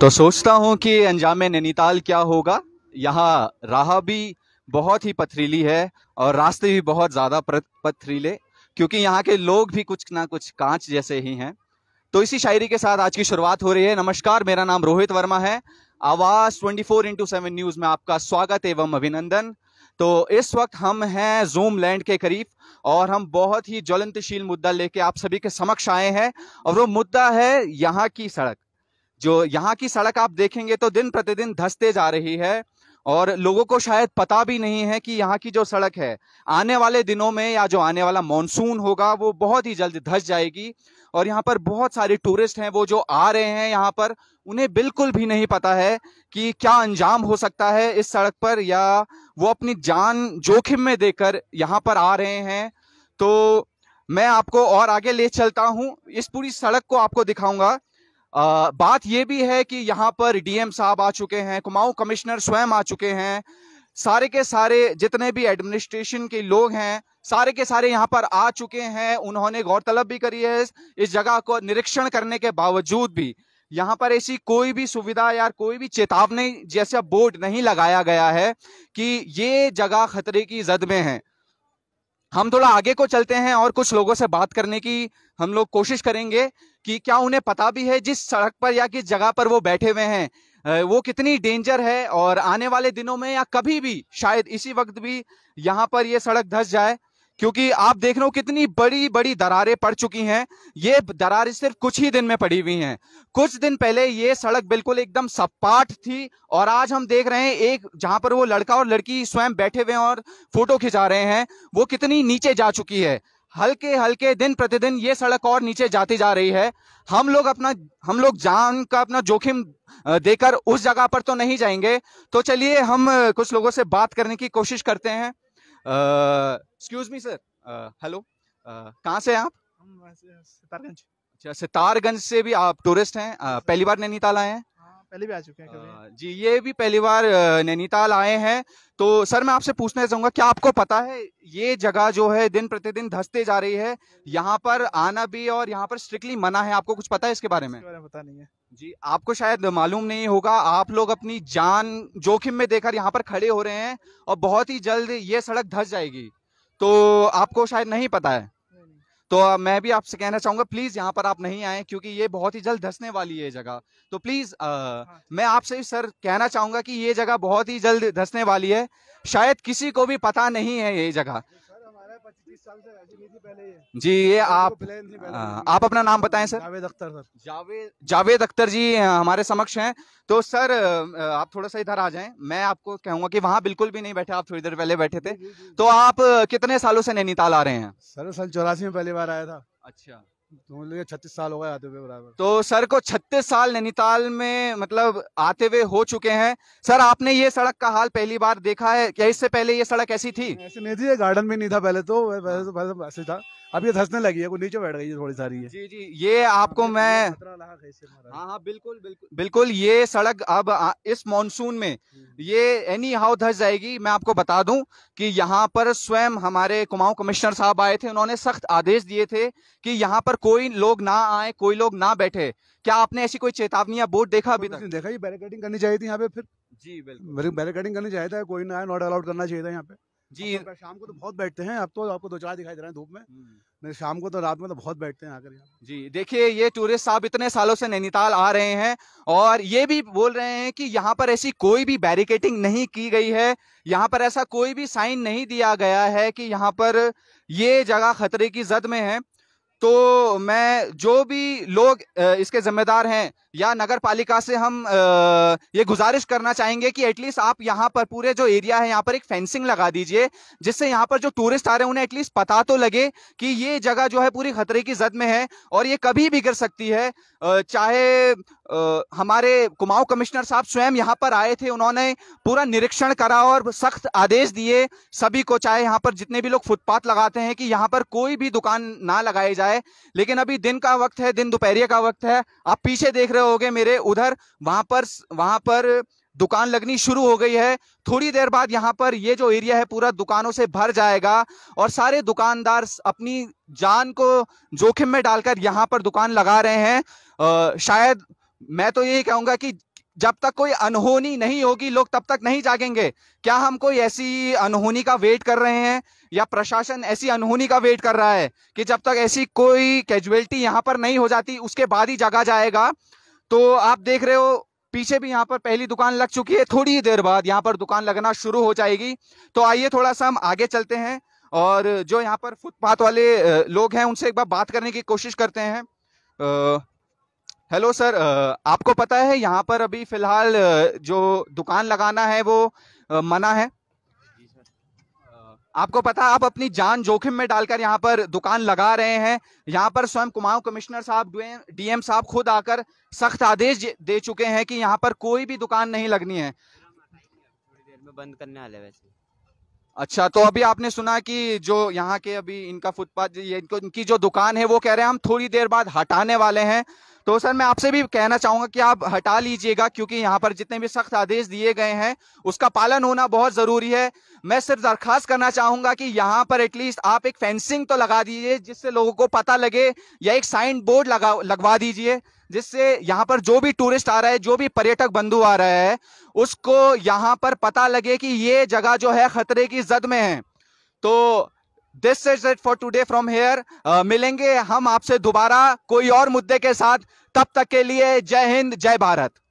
तो सोचता हूँ कि अंजाम नैनीताल क्या होगा यहाँ राह भी बहुत ही पथरीली है और रास्ते भी बहुत ज़्यादा पथरीले क्योंकि यहाँ के लोग भी कुछ ना कुछ कांच जैसे ही हैं तो इसी शायरी के साथ आज की शुरुआत हो रही है नमस्कार मेरा नाम रोहित वर्मा है आवाज़ 24 फोर इंटू सेवन न्यूज़ में आपका स्वागत एवं अभिनंदन तो इस वक्त हम हैं जूम लैंड के करीब और हम बहुत ही ज्वलंतशील मुद्दा लेके आप सभी के समक्ष आए हैं और वो मुद्दा है यहाँ की सड़क जो यहाँ की सड़क आप देखेंगे तो दिन प्रतिदिन धसते जा रही है और लोगों को शायद पता भी नहीं है कि यहाँ की जो सड़क है आने वाले दिनों में या जो आने वाला मानसून होगा वो बहुत ही जल्द धस जाएगी और यहाँ पर बहुत सारे टूरिस्ट हैं वो जो आ रहे हैं यहाँ पर उन्हें बिल्कुल भी नहीं पता है कि क्या अंजाम हो सकता है इस सड़क पर या वो अपनी जान जोखिम में देकर यहाँ पर आ रहे हैं तो मैं आपको और आगे ले चलता हूँ इस पूरी सड़क को आपको दिखाऊंगा आ, बात यह भी है कि यहाँ पर डीएम साहब आ चुके हैं कुमाऊं कमिश्नर स्वयं आ चुके हैं सारे के सारे जितने भी एडमिनिस्ट्रेशन के लोग हैं सारे के सारे यहाँ पर आ चुके हैं उन्होंने गौरतलब भी करी है इस जगह को निरीक्षण करने के बावजूद भी यहाँ पर ऐसी कोई भी सुविधा या कोई भी चेतावनी जैसा बोर्ड नहीं लगाया गया है कि ये जगह खतरे की जद में है हम थोड़ा आगे को चलते हैं और कुछ लोगों से बात करने की हम लोग कोशिश करेंगे कि क्या उन्हें पता भी है जिस सड़क पर या किस जगह पर वो बैठे हुए हैं वो कितनी डेंजर है और आने वाले दिनों में या कभी भी शायद इसी वक्त भी यहाँ पर ये सड़क धस जाए क्योंकि आप देख रहे हो कितनी बड़ी बड़ी दरारें पड़ चुकी हैं ये दरारें सिर्फ कुछ ही दिन में पड़ी हुई हैं कुछ दिन पहले ये सड़क बिल्कुल एकदम सपाट थी और आज हम देख रहे हैं एक जहां पर वो लड़का और लड़की स्वयं बैठे हुए हैं और फोटो खिंचा रहे हैं वो कितनी नीचे जा चुकी है हल्के हल्के दिन प्रतिदिन ये सड़क और नीचे जाती जा रही है हम लोग अपना हम लोग जान का अपना जोखिम देकर उस जगह पर तो नहीं जाएंगे तो चलिए हम कुछ लोगों से बात करने की कोशिश करते हैं एक्सक्यूज मी सर हेलो कहाँ से हैं आप हम सितारगंज अच्छा सितारगंज से भी आप टूरिस्ट हैं पहली बार नैनीताल आए हैं हाँ, पहले भी आ चुके हैं कभी जी ये भी पहली बार नैनीताल आए हैं तो सर मैं आपसे पूछना चाहूंगा क्या आपको पता है ये जगह जो है दिन प्रतिदिन धसते जा रही है यहाँ पर आना भी और यहाँ पर स्ट्रिक्टली मना है आपको कुछ पता है इसके बारे में इसके बारे में पता नहीं है जी आपको शायद मालूम नहीं होगा आप लोग अपनी जान जोखिम में देकर यहाँ पर खड़े हो रहे हैं और बहुत ही जल्द ये सड़क धस जाएगी तो आपको शायद नहीं पता है तो मैं भी आपसे कहना चाहूंगा प्लीज यहाँ पर आप नहीं आए क्योंकि ये बहुत ही जल्द धसने वाली है जगह तो प्लीज आ, हाँ। मैं आपसे सर कहना चाहूंगा कि ये जगह बहुत ही जल्द धसने वाली है शायद किसी को भी पता नहीं है ये जगह जी ये तो आप आप अपना नाम बताएं सर जावेद अख्तर सर जावेद जावेद अख्तर जी हमारे समक्ष हैं तो सर आप थोड़ा सा इधर आ जाएं मैं आपको कहूंगा कि वहाँ बिल्कुल भी नहीं बैठे आप थोड़ी देर पहले बैठे थे तो आप कितने सालों से नैनीताल आ रहे हैं सर साल चौरासी में पहली बार आया था अच्छा छत्तीस साल हो गए आते हुए बराबर तो सर को छत्तीस साल नैनीताल में मतलब आते हुए हो चुके हैं सर आपने ये सड़क का हाल पहली बार देखा है क्या इससे पहले ये सड़क ऐसी थी ऐसी नहीं थी गार्डन भी नहीं था पहले तो पहले तो पहले तो ऐसे था अब ये धसने लगी है वो नीचे बैठ गई है थोड़ी सारी है जी जी ये आपको मैं हाँ हाँ बिल्कुल बिल्कुल बिल्कुल ये सड़क अब इस मॉनसून में हम्म। ये एनी हाउ धस जाएगी मैं आपको बता दूं कि यहाँ पर स्वयं हमारे कुमाऊं कमिश्नर साहब आए थे उन्होंने सख्त आदेश दिए थे कि यहाँ पर कोई लोग ना आए कोई लोग ना बैठे क्या आपने ऐसी कोई चेतावनी या बोर्ड देखा अभी तक देखा ये बैरिकेडिंग करनी चाहिए थी यहाँ पे फिर जी बिल्कुल बैरिकेडिंग मतलब करनी चाहिए था कोई ना आए नॉट अलाउड करना चाहिए था यहाँ पे जी तो शाम को तो बहुत बैठते हैं अब तो आपको दो चार दिखाई दे रहे हैं धूप में मेरे हम्म। शाम को तो रात में तो बहुत बैठते हैं आकर जी देखिए ये टूरिस्ट साहब इतने सालों से नैनीताल आ रहे हैं और ये भी बोल रहे हैं कि यहाँ पर ऐसी कोई भी बैरिकेटिंग नहीं की गई है यहाँ पर ऐसा कोई भी साइन नहीं दिया गया है कि यहाँ पर ये जगह खतरे की जद में है तो मैं जो भी लोग इसके जिम्मेदार हैं या नगर पालिका से हम ये गुजारिश करना चाहेंगे कि एटलीस्ट आप यहाँ पर पूरे जो एरिया है यहाँ पर एक फेंसिंग लगा दीजिए जिससे यहाँ पर जो टूरिस्ट आ रहे हैं उन्हें एटलीस्ट पता तो लगे कि ये जगह जो है पूरी खतरे की जद में है और ये कभी भी गिर सकती है चाहे आ, हमारे कुमाऊं कमिश्नर साहब स्वयं यहाँ पर आए थे उन्होंने पूरा निरीक्षण करा और सख्त आदेश दिए सभी को चाहे यहाँ पर जितने भी लोग फुटपाथ लगाते हैं कि यहाँ पर कोई भी दुकान ना लगाई जाए लेकिन अभी दिन का वक्त है दिन दोपहर का वक्त है आप पीछे देख रहे होगे मेरे उधर वहाँ पर वहाँ पर दुकान लगनी शुरू हो गई है थोड़ी देर बाद यहाँ पर ये जो एरिया है पूरा दुकानों से भर जाएगा और सारे दुकानदार अपनी जान को जोखिम में डालकर यहाँ पर दुकान लगा रहे हैं आ, शायद मैं तो यही कहूंगा कि जब तक कोई अनहोनी नहीं होगी लोग तब तक नहीं जागेंगे क्या हम कोई ऐसी अनहोनी का वेट कर रहे हैं या प्रशासन ऐसी अनहोनी का वेट कर रहा है कि जब तक ऐसी कोई कैजुअलिटी यहाँ पर नहीं हो जाती उसके बाद ही जगा जाएगा तो आप देख रहे हो पीछे भी यहाँ पर पहली दुकान लग चुकी है थोड़ी देर बाद यहाँ पर दुकान लगना शुरू हो जाएगी तो आइए थोड़ा सा हम आगे चलते हैं और जो यहाँ पर फुटपाथ वाले लोग हैं उनसे एक बार बात करने की कोशिश करते हैं हेलो सर आपको पता है यहाँ पर अभी फिलहाल जो दुकान लगाना है वो मना है आपको पता आप अपनी जान जोखिम में डालकर यहाँ पर दुकान लगा रहे हैं यहाँ पर स्वयं कुमाऊं कमिश्नर साहब डीएम साहब खुद आकर सख्त आदेश दे चुके हैं कि यहाँ पर कोई भी दुकान नहीं लगनी है बंद करने वाले वैसे अच्छा तो अभी आपने सुना कि जो यहाँ के अभी इनका फुटपाथ इनकी जो दुकान है वो कह रहे हैं हम थोड़ी देर बाद हटाने वाले हैं तो सर मैं आपसे भी कहना चाहूंगा कि आप हटा लीजिएगा क्योंकि यहाँ पर जितने भी सख्त आदेश दिए गए हैं उसका पालन होना बहुत जरूरी है मैं सिर्फ दरखास्त करना चाहूंगा कि यहाँ पर एटलीस्ट आप एक फेंसिंग तो लगा दीजिए जिससे लोगों को पता लगे या एक साइन बोर्ड लगा लगवा दीजिए जिससे यहाँ पर जो भी टूरिस्ट आ रहा है जो भी पर्यटक बंधु आ रहा है उसको यहाँ पर पता लगे कि ये जगह जो है खतरे की जद में है तो this is it for today from here मिलेंगे हम आपसे दोबारा कोई और मुद्दे के साथ तब तक के लिए जय हिंद जय भारत